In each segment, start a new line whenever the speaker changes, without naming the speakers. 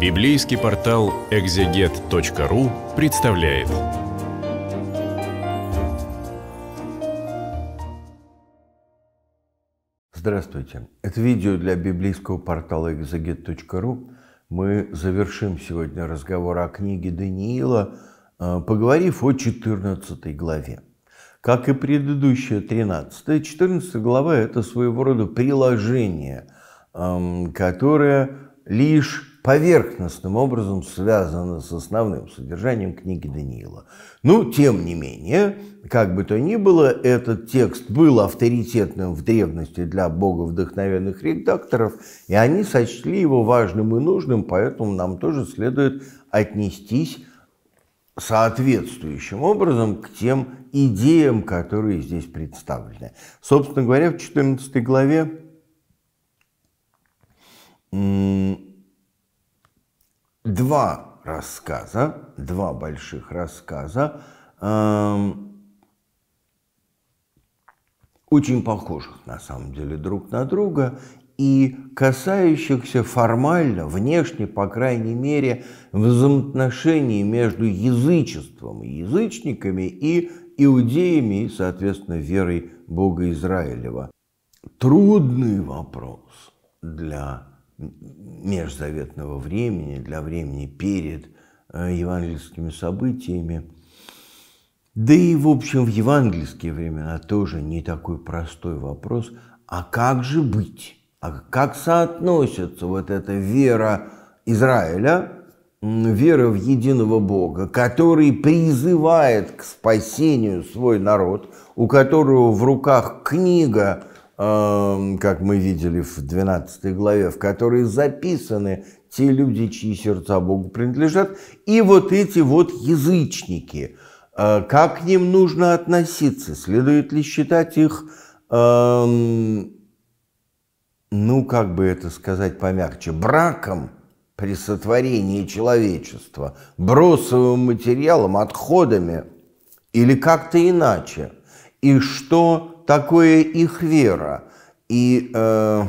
Библейский портал экзегет.ру представляет. Здравствуйте. Это видео для библейского портала экзегет.ру. Мы завершим сегодня разговор о книге Даниила, э, поговорив о 14 главе. Как и предыдущая 13, 14 глава – это своего рода приложение, эм, которое лишь поверхностным образом связано с основным содержанием книги Даниила. Ну тем не менее, как бы то ни было, этот текст был авторитетным в древности для боговдохновенных редакторов, и они сочли его важным и нужным, поэтому нам тоже следует отнестись соответствующим образом к тем идеям, которые здесь представлены. Собственно говоря, в 14 главе два рассказа, два больших рассказа, эм, очень похожих на самом деле друг на друга и касающихся формально, внешне, по крайней мере, взаимоотношений между язычеством и язычниками и иудеями и, соответственно, верой Бога Израилева. Трудный вопрос для межзаветного времени, для времени перед э, евангельскими событиями. Да и, в общем, в евангельские времена тоже не такой простой вопрос, а как же быть? А как соотносится вот эта вера Израиля, вера в единого Бога, который призывает к спасению свой народ, у которого в руках книга, Эм, как мы видели в 12 главе, в которой записаны те люди, чьи сердца Богу принадлежат, и вот эти вот язычники. Э, как к ним нужно относиться? Следует ли считать их, эм, ну, как бы это сказать помягче, браком при сотворении человечества, бросовым материалом, отходами или как-то иначе? И что такое их вера? И э,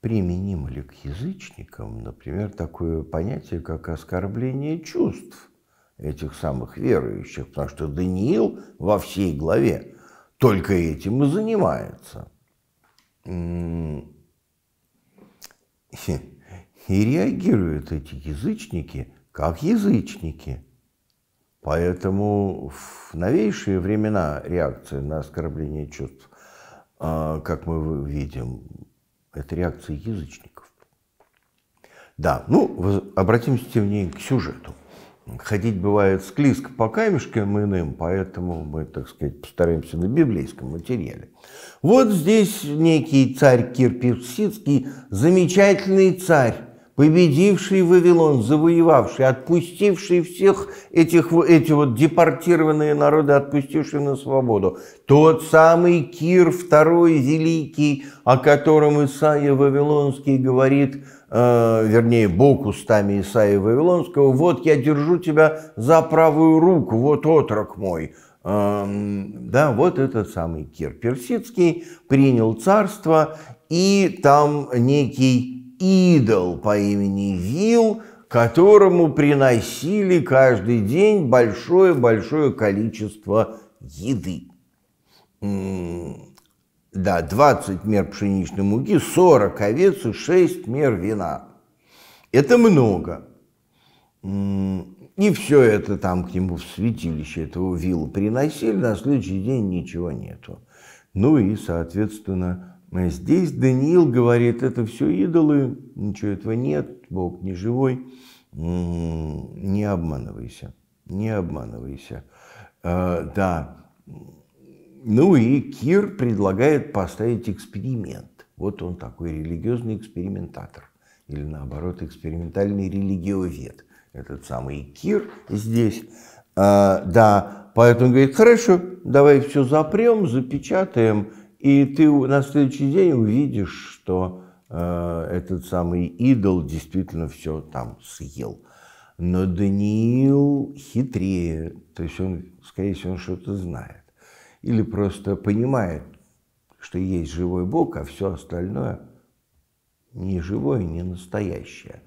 применимо ли к язычникам, например, такое понятие, как оскорбление чувств этих самых верующих? Потому что Даниил во всей главе только этим и занимается. И реагируют эти язычники как язычники – Поэтому в новейшие времена реакция на оскорбление чувств, а, как мы видим, это реакция язычников. Да, ну, обратимся тем не к сюжету. Ходить бывает склизко по камешкам иным, поэтому мы, так сказать, постараемся на библейском материале. Вот здесь некий царь Кирпич замечательный царь, победивший Вавилон, завоевавший, отпустивший всех этих эти вот депортированные народы, отпустивший на свободу. Тот самый Кир II Великий, о котором Исаия Вавилонский говорит, э, вернее, Бог устами Исаия Вавилонского, «Вот я держу тебя за правую руку, вот отрок мой». Э, да, вот этот самый Кир Персидский принял царство, и там некий идол по имени Вил, которому приносили каждый день большое-большое количество еды. Да, 20 мер пшеничной муки, 40 овец и 6 мер вина. Это много. И все это там к нему в святилище этого вилла приносили, на следующий день ничего нету. Ну и, соответственно, Здесь Даниил говорит, это все идолы, ничего этого нет, Бог не живой, м-м, не обманывайся, не обманывайся. А, да, ну и Кир предлагает поставить эксперимент. Вот он такой религиозный экспериментатор, или наоборот экспериментальный религиовед, этот самый Кир здесь. А, да, поэтому говорит, хорошо, давай все запрем, запечатаем, и ты на следующий день увидишь, что э, этот самый идол действительно все там съел. Но Даниил хитрее, то есть он, скорее всего, он что-то знает. Или просто понимает, что есть живой Бог, а все остальное не живое, не настоящее.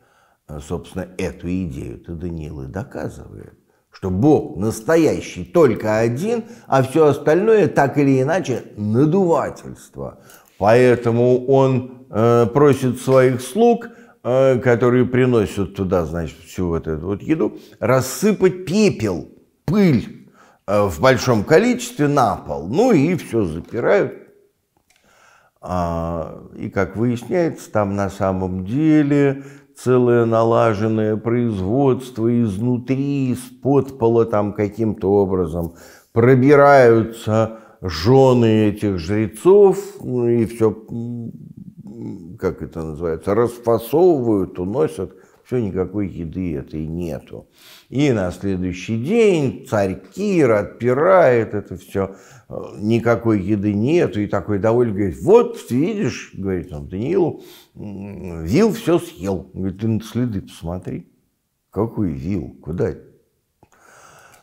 Собственно, эту идею-то Даниил и доказывает что Бог настоящий только один, а все остальное так или иначе надувательство. Поэтому он э, просит своих слуг, э, которые приносят туда, значит, всю вот эту вот еду, рассыпать пепел, пыль э, в большом количестве на пол. Ну и все запирают. А, и как выясняется, там на самом деле целое налаженное производство изнутри, из-под пола там каким-то образом пробираются жены этих жрецов ну, и все, как это называется, расфасовывают, уносят – все никакой еды этой нету. И на следующий день царь Кир отпирает это все, никакой еды нету, и такой довольный говорит, вот, видишь, говорит он Даниилу, вил все съел. Он говорит, ты на следы посмотри. Какой вил? Куда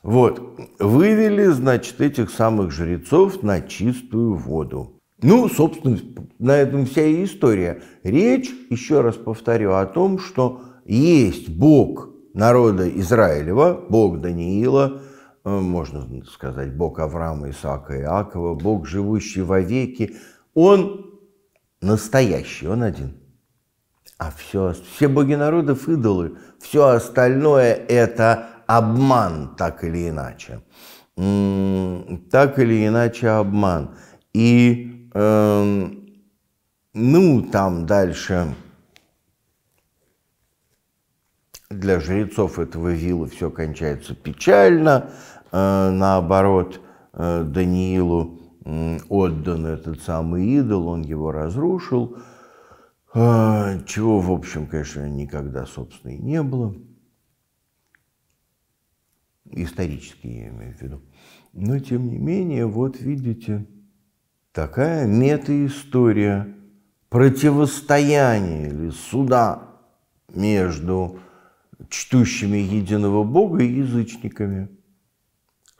вот, вывели, значит, этих самых жрецов на чистую воду. Ну, собственно, на этом вся история. Речь, еще раз повторю, о том, что есть Бог народа Израилева, Бог Даниила, э, можно сказать, Бог Авраама, Исаака, и Иакова, Бог, живущий вовеки, Он настоящий, Он один. А все, все боги народов – идолы, все остальное – это обман, так или иначе. Так или иначе обман. И, э, ну, там дальше Для жрецов этого вилла все кончается печально. Э, наоборот, э, Даниилу отдан этот самый идол, он его разрушил, э, чего, в общем, конечно, никогда, собственно, и не было. Исторически я имею в виду. Но, тем не менее, вот видите, такая мета-история противостояние или суда между чтущими единого Бога и язычниками.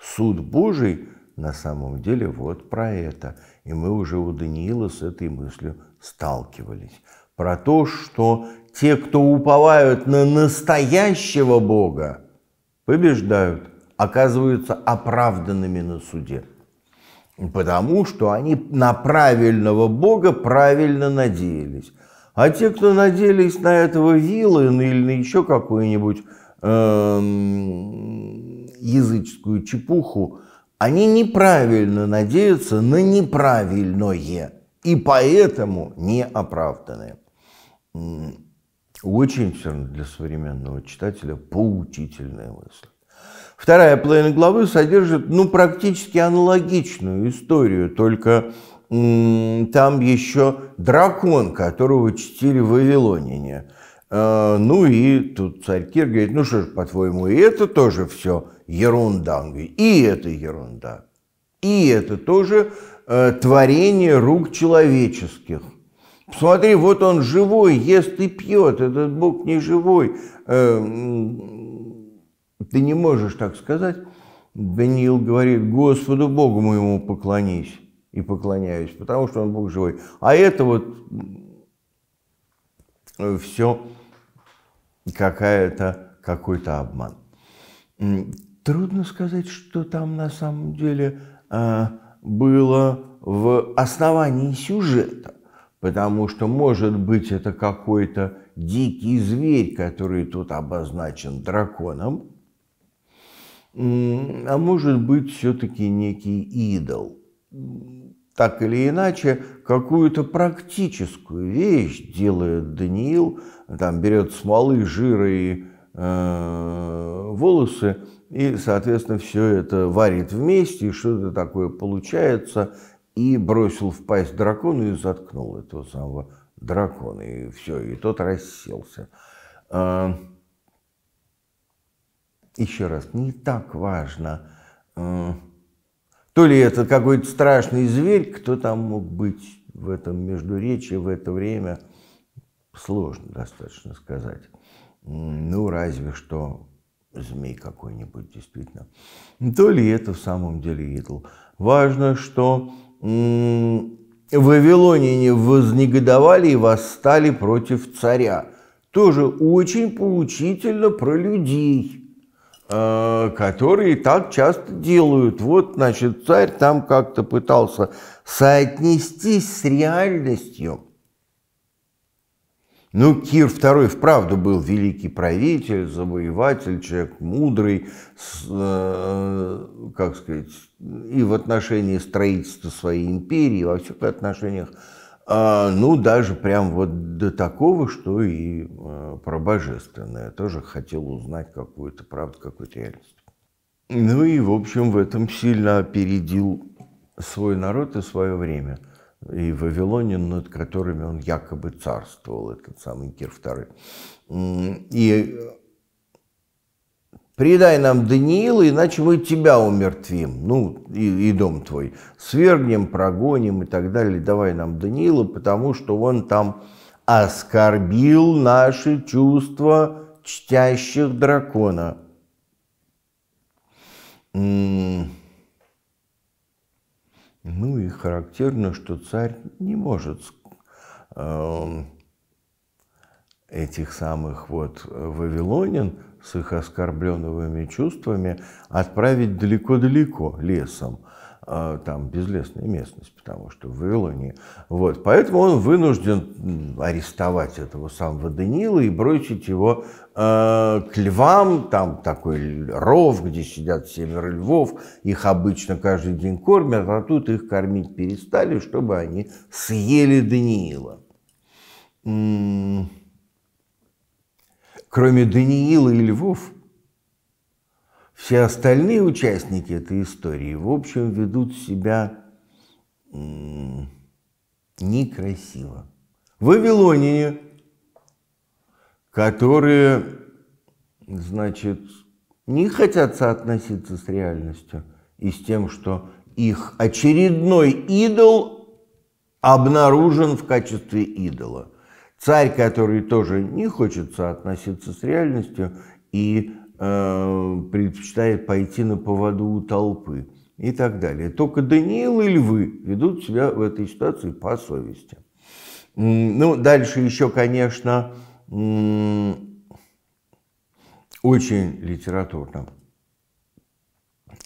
Суд Божий на самом деле вот про это. И мы уже у Даниила с этой мыслью сталкивались. Про то, что те, кто уповают на настоящего Бога, побеждают, оказываются оправданными на суде. Потому что они на правильного Бога правильно надеялись. А те, кто надеялись на этого Вилы или на еще какую-нибудь эм, языческую чепуху, они неправильно надеются на неправильное и поэтому не оправданы. Очень все равно для современного читателя поучительная мысль. Вторая половина главы содержит ну, практически аналогичную историю, только там еще дракон, которого чтили в Вавилонине. А, ну и тут царь Кир говорит, ну что ж, по-твоему, и это тоже все ерунда. Он говорит, и это ерунда. И это тоже э, творение рук человеческих. Посмотри, вот он живой, ест и пьет, этот Бог не живой. Э, ты не можешь так сказать. Даниил говорит, Господу Богу моему поклонись и поклоняюсь, потому что он Бог живой. А это вот все какая-то, какой-то обман. Трудно сказать, что там на самом деле а, было в основании сюжета, потому что, может быть, это какой-то дикий зверь, который тут обозначен драконом, а может быть, все-таки некий идол – так или иначе, какую-то практическую вещь делает Даниил, там берет смолы, жиры и э, волосы, и, соответственно, все это варит вместе, и что-то такое получается, и бросил в пасть дракона и заткнул этого самого дракона, и все, и тот расселся. Э, а, еще раз, не так важно... Э, то ли это какой-то страшный зверь, кто там мог быть в этом междуречии в это время, сложно достаточно сказать. Ну, разве что змей какой-нибудь, действительно. То ли это в самом деле идол. Важно, что вавилоняне вознегодовали и восстали против царя. Тоже очень поучительно про людей. Э, которые так часто делают. Вот, значит, царь там как-то пытался соотнестись с реальностью. Ну, Кир II вправду был великий правитель, завоеватель, человек мудрый, с, э, как сказать, и в отношении строительства своей империи, во всех отношениях. А, ну, даже прям вот до такого, что и а, про божественное. тоже хотел узнать какую-то правду, какую-то реальность. Ну и, в общем, в этом сильно опередил свой народ и свое время. И Вавилонин, над которыми он якобы царствовал, этот самый Кир II. И Предай нам Даниила, иначе мы тебя умертвим, ну и, и дом твой. Свергнем, прогоним и так далее. Давай нам Даниила, потому что он там оскорбил наши чувства чтящих дракона. Ну и характерно, что царь не может эм, этих самых вот вавилонин с их оскорбленными чувствами отправить далеко-далеко лесом, а, там безлесная местность, потому что в Вавилонии. Вот. Поэтому он вынужден арестовать этого самого Даниила и бросить его а, к львам, там такой ров, где сидят семеро львов, их обычно каждый день кормят, а тут их кормить перестали, чтобы они съели Даниила. М кроме Даниила и Львов, все остальные участники этой истории, в общем, ведут себя некрасиво. Вавилоняне, которые, значит, не хотят соотноситься с реальностью и с тем, что их очередной идол обнаружен в качестве идола. Царь, который тоже не хочет соотноситься с реальностью и э, предпочитает пойти на поводу у толпы и так далее. Только Даниил и Львы ведут себя в этой ситуации по совести. Ну, дальше еще, конечно, очень литературно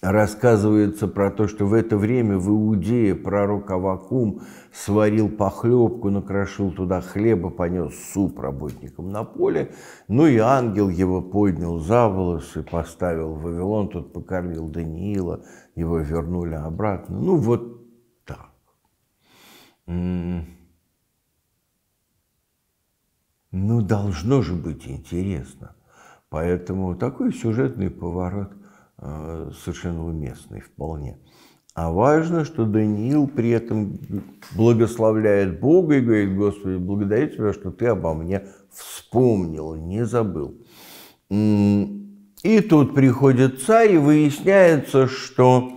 рассказывается про то, что в это время в Иудее пророк Авакум сварил похлебку, накрошил туда хлеба, понес суп работникам на поле. Ну и ангел его поднял за волосы, поставил в Вавилон, тот покормил Даниила, его вернули обратно. Ну вот так. Ну, должно же быть интересно. Поэтому такой сюжетный поворот – Э, совершенно уместный вполне. А важно, что Даниил при этом благословляет Бога и говорит, Господи, благодарю Тебя, что Ты обо мне вспомнил, не забыл. И тут приходит царь, и выясняется, что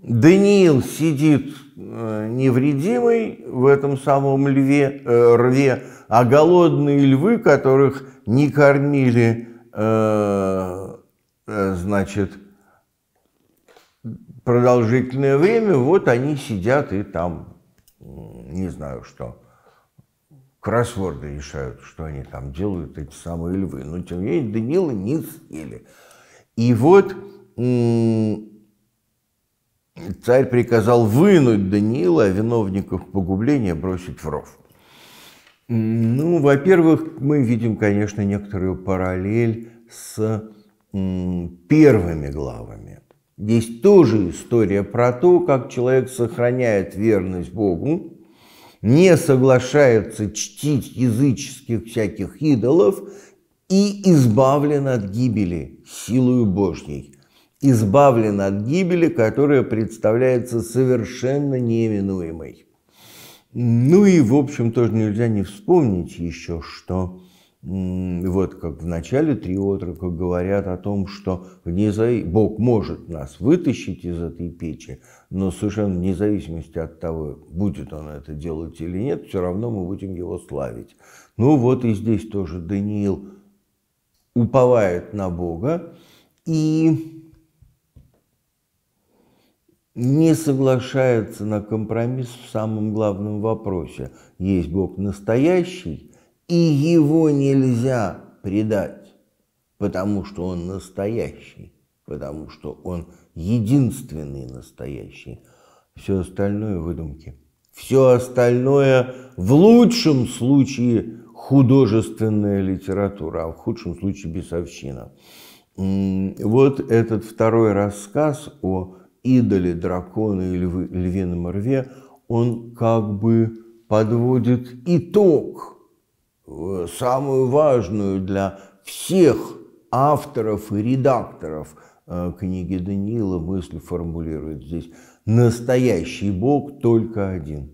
Даниил сидит э, невредимый в этом самом льве, э, рве, а голодные львы, которых не кормили, э, э значит, продолжительное время, вот они сидят и там, не знаю что, кроссворды решают, что они там делают, эти самые львы. Но ну, тем не менее Данила не съели. И вот царь приказал вынуть Даниила, а виновников погубления бросить в ров. Ну, во-первых, мы видим, конечно, некоторую параллель с первыми главами Здесь тоже история про то, как человек сохраняет верность Богу, не соглашается чтить языческих всяких идолов и избавлен от гибели силою Божьей. Избавлен от гибели, которая представляется совершенно неименуемой. Ну и, в общем, тоже нельзя не вспомнить еще, что вот как в начале три отрока говорят о том, что вне зав... Бог может нас вытащить из этой печи, но совершенно вне зависимости от того, будет он это делать или нет, все равно мы будем его славить. Ну вот и здесь тоже Даниил уповает на Бога и не соглашается на компромисс в самом главном вопросе. Есть Бог настоящий – и его нельзя предать, потому что он настоящий, потому что он единственный настоящий. Все остальное выдумки. Все остальное в лучшем случае художественная литература, а в худшем случае бесовщина. Вот этот второй рассказ о идоле дракона и львином рве, он как бы подводит итог Э, самую важную для всех авторов и редакторов э, книги Даниила мысль формулирует здесь. Настоящий Бог только один –